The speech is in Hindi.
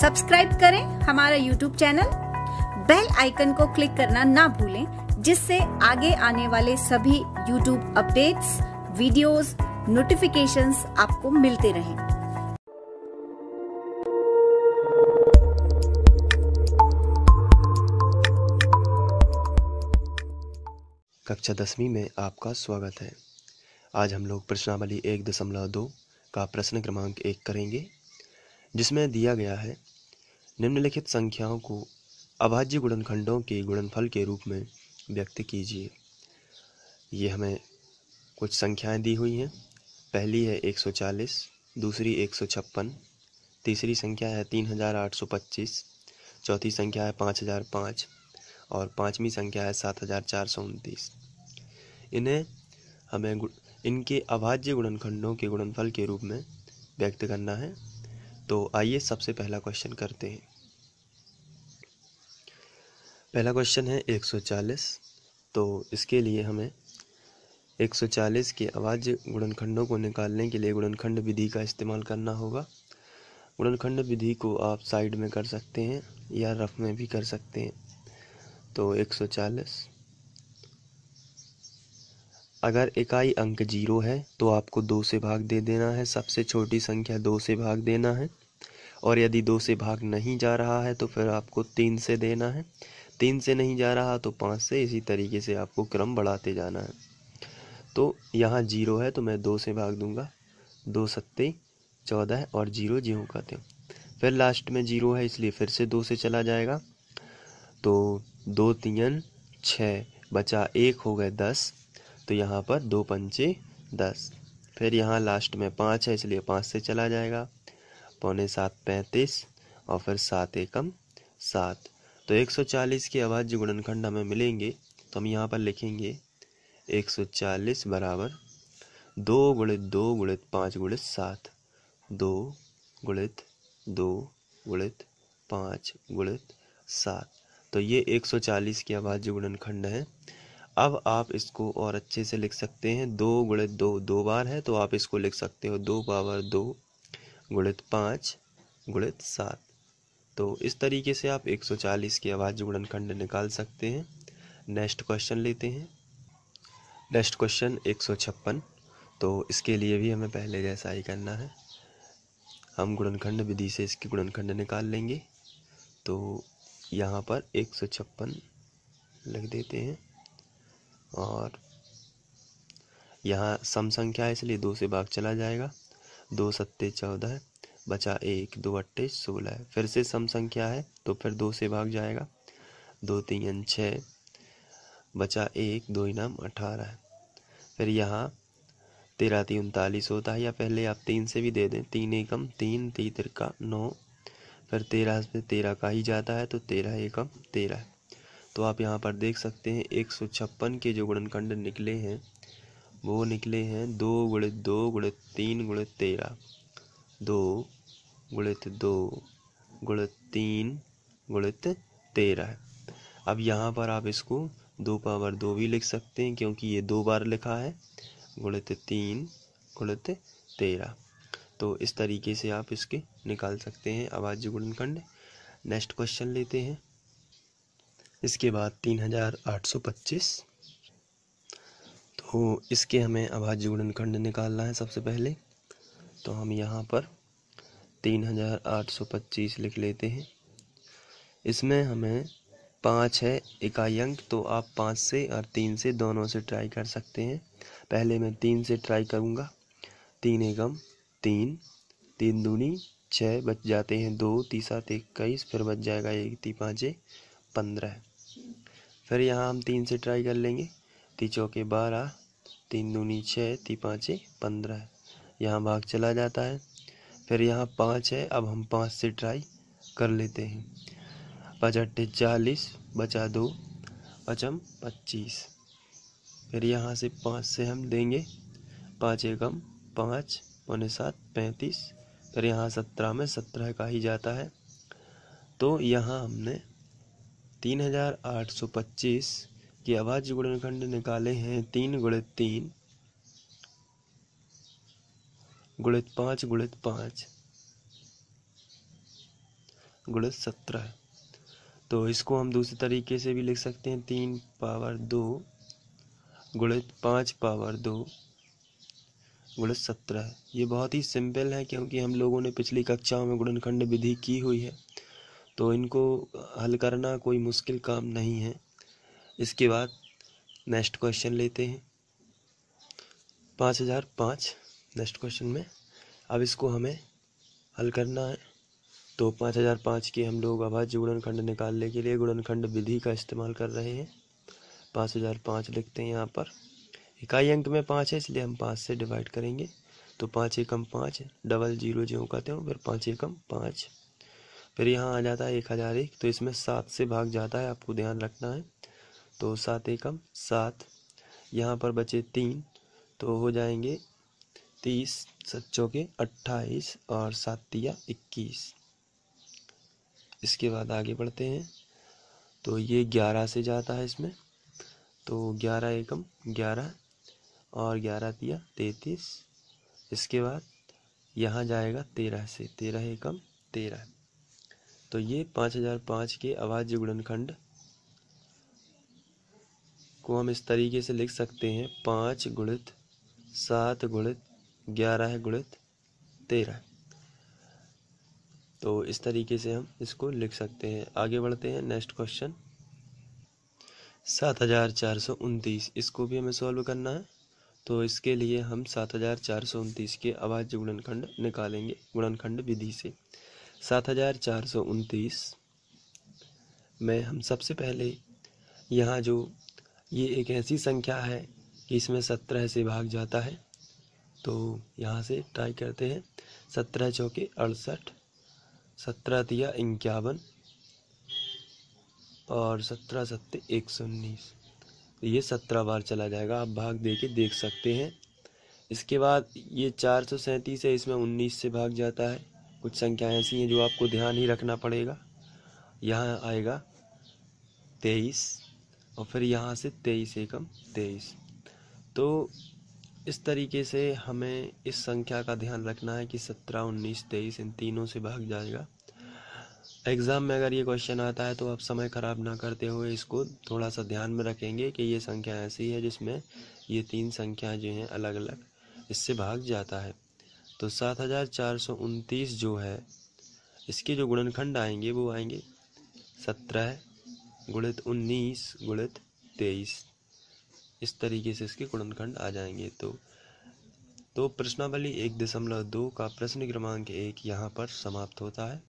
सब्सक्राइब करें हमारा यूट्यूब चैनल बेल आइकन को क्लिक करना ना भूलें जिससे आगे आने वाले सभी यूट्यूब अपडेट्स वीडियोस नोटिफिकेशंस आपको मिलते रहें कक्षा दसवीं में आपका स्वागत है आज हम लोग प्रश्नावली एक दशमलव दो का प्रश्न क्रमांक एक करेंगे जिसमें दिया गया है निम्नलिखित संख्याओं को अभाज्य गुणनखंडों के गुणनफल के रूप में व्यक्त कीजिए ये हमें कुछ संख्याएं दी हुई हैं पहली है 140, दूसरी 156, तीसरी संख्या है 3825, चौथी संख्या है 5005 और पांचवी संख्या है सात इन्हें हमें इनके अभाज्य गुणनखंडों के गुणनफल के रूप में व्यक्त करना है तो आइए सबसे पहला क्वेश्चन करते हैं पहला क्वेश्चन है 140 तो इसके लिए हमें 140 के आवाज गुणनखंडों को निकालने के लिए गुणनखंड विधि का इस्तेमाल करना होगा गुणनखंड विधि को आप साइड में कर सकते हैं या रफ में भी कर सकते हैं तो 140 अगर इकाई अंक जीरो है तो आपको दो से भाग दे देना है सबसे छोटी संख्या दो से भाग देना है और यदि दो से भाग नहीं जा रहा है तो फिर आपको तीन से देना है तीन से नहीं जा रहा तो पाँच से इसी तरीके से आपको क्रम बढ़ाते जाना है तो यहाँ जीरो है तो मैं दो से भाग दूंगा दो सत्ते चौदह और जीरो जीरो का त्यों फिर लास्ट में जीरो है इसलिए फिर से दो से चला जाएगा तो दो तीन छः बचा एक हो गए दस तो यहाँ पर दो पंचे दस फिर यहाँ लास्ट में पाँच है इसलिए पाँच से चला जाएगा पौने सात पैंतीस और फिर सात एकम सात तो 140 की अभाज्य गुणनखंड हमें मिलेंगे तो हम यहाँ पर लिखेंगे 140 बराबर दो गुणित दो गुणित पाँच गुणित सात दो गुणित दो गुणित पाँच गुणित सात तो ये 140 की आवाज गुणनखंड है अब आप इसको और अच्छे से लिख सकते हैं दो गुणित दो दो बार है तो आप इसको लिख सकते हो दो पावर दो गुणित पाँच गुणित सात तो इस तरीके से आप 140 की आवाज़ जुगड़न खंड निकाल सकते हैं नेक्स्ट क्वेश्चन लेते हैं नेक्स्ट क्वेश्चन एक तो इसके लिए भी हमें पहले जैसा ही करना है हम गुणनखंड विधि से इसकी गुणनखंड निकाल लेंगे तो यहाँ पर एक सौ छप्पन लिख देते हैं और यहाँ सम संख्या इसलिए दो से भाग चला जाएगा दो सत्ते चौदह बचा एक दो अट्ठे सोलह फिर से सम संख्या है तो फिर दो से भाग जाएगा दो तीन छः बचा एक दो इनाम अठारह फिर यहाँ तेरह तीन उनतालीस होता है या पहले आप तीन से भी दे दें तीन एकम तीन ती तिरका नौ फिर तेरह से तेरह का ही जाता है तो तेरह एकम तेरह तो आप यहाँ पर देख सकते हैं एक सौ छप्पन के जो गुणनखंड निकले हैं वो निकले हैं दो गुणित दो गुणित तीन गुणित तेरह दो गुणित तो दो गुणित तीन गुणित तो तेरह अब यहाँ पर आप इसको दो पावर दो भी लिख सकते हैं क्योंकि ये दो बार लिखा है गुणित तो तीन गुणित तेरह तो इस तरीके से आप इसके निकाल सकते हैं अभाज्य गुणनखंड नेक्स्ट क्वेश्चन लेते हैं इसके बाद तीन हज़ार आठ सौ पच्चीस इसके हमें अभाज्य गुणनखंड निकालना है सबसे पहले तो हम यहाँ पर तीन हज़ार आठ सौ पच्चीस लिख लेते हैं इसमें हमें पाँच है इकाई अंक तो आप पाँच से और तीन से दोनों से ट्राई कर सकते हैं पहले मैं तीन से ट्राई करूँगा तीन एकम तीन तीन दूनी छः बच जाते हैं दो सात इक्कीस फिर बच जाएगा एक ती पाँचे पंद्रह फिर यहाँ हम तीन से ट्राई कर लेंगे तीचों चौके बारह तीन दूनी छः ती पाँचे पंद्रह यहाँ भाग चला जाता है फिर यहाँ पाँच है अब हम पाँच से ट्राई कर लेते हैं पाँच अट्ठे चालीस बचा दो पचम पच्चीस फिर यहाँ से पाँच से हम देंगे पाँच एकम पाँच पौने सात पैंतीस फिर यहाँ सत्रह में सत्रह का ही जाता है तो यहाँ हमने तीन हज़ार आठ सौ पच्चीस कि अभाज्य गुणनखंड निकाले हैं तीन गुणित तीन गुणित पाँच गुणित पाँच गुणित सत्रह तो इसको हम दूसरे तरीके से भी लिख सकते हैं तीन पावर दो गुणित पाँच पावर दो गुणित सत्रह ये बहुत ही सिंपल है क्योंकि हम लोगों ने पिछली कक्षाओं में गुणनखंड विधि की हुई है तो इनको हल करना कोई मुश्किल काम नहीं है इसके बाद नेक्स्ट क्वेश्चन लेते हैं पाँच हज़ार पाँच नेक्स्ट क्वेश्चन में अब इसको हमें हल करना है तो पाँच हज़ार पाँच के हम लोग अभाज्य गुणनखंड निकालने के लिए गुणनखंड विधि का इस्तेमाल कर रहे हैं पाँच हज़ार पाँच लिखते हैं यहाँ पर इकाई अंक में पाँच है इसलिए हम पाँच से डिवाइड करेंगे तो पाँच एकम पाँच डबल जीरो जो कहते हो फिर पाँच एकम पाँच फिर यहाँ आ जाता है एक हज़ार एक तो इसमें सात से भाग जाता है आपको ध्यान रखना है तो सात एकम सात यहाँ पर बचे तीन तो हो जाएंगे तीस सच्चों के अट्ठाईस और सात इक्कीस इसके बाद आगे बढ़ते हैं तो ये ग्यारह से जाता है इसमें तो ग्यारह एकम ग्यारह और ग्यारह तिया तैतीस इसके बाद यहाँ जाएगा तेरह से तेरह एकम तेरह तो ये पाँच हज़ार पाँच के अवाज्य गुणनखंड खंड को हम इस तरीके से लिख सकते हैं पाँच गुणित सात गुणित ग्यारह गुणित तेरह तो इस तरीके से हम इसको लिख सकते हैं आगे बढ़ते हैं नेक्स्ट क्वेश्चन सात हज़ार चार सौ उनतीस इसको भी हमें सॉल्व करना है तो इसके लिए हम सात हज़ार चार सौ उनतीस के अभाज्य गुणनखंड निकालेंगे गुणनखंड विधि से सात हज़ार चार सौ उनतीस में हम सबसे पहले यहाँ जो ये एक ऐसी संख्या है कि इसमें सत्रह से भाग जाता है तो यहाँ से ट्राई करते हैं सत्रह चौके अड़सठ सत्रह दिया इक्यावन और सत्रह सत्य एक सौ उन्नीस तो ये सत्रह बार चला जाएगा आप भाग दे के देख सकते हैं इसके बाद ये चार सौ सैंतीस है इसमें उन्नीस से भाग जाता है कुछ संख्याएं ऐसी हैं जो आपको ध्यान ही रखना पड़ेगा यहाँ आएगा तेईस और फिर यहाँ से तेईस एकम तेईस तो इस तरीके से हमें इस संख्या का ध्यान रखना है कि सत्रह उन्नीस तेईस इन तीनों से भाग जाएगा एग्ज़ाम में अगर ये क्वेश्चन आता है तो आप समय ख़राब ना करते हुए इसको थोड़ा सा ध्यान में रखेंगे कि ये संख्या ऐसी है जिसमें ये तीन संख्या जो हैं अलग अलग इससे भाग जाता है तो सात हज़ार चार सौ उनतीस जो है इसके जो गुणनखंड आएंगे वो आएंगे सत्रह गुणित उन्नीस गुणित तेईस इस तरीके से इसके गुणनखंड आ जाएंगे तो तो प्रश्नावली एक दशमलव दो का प्रश्न क्रमांक एक यहाँ पर समाप्त होता है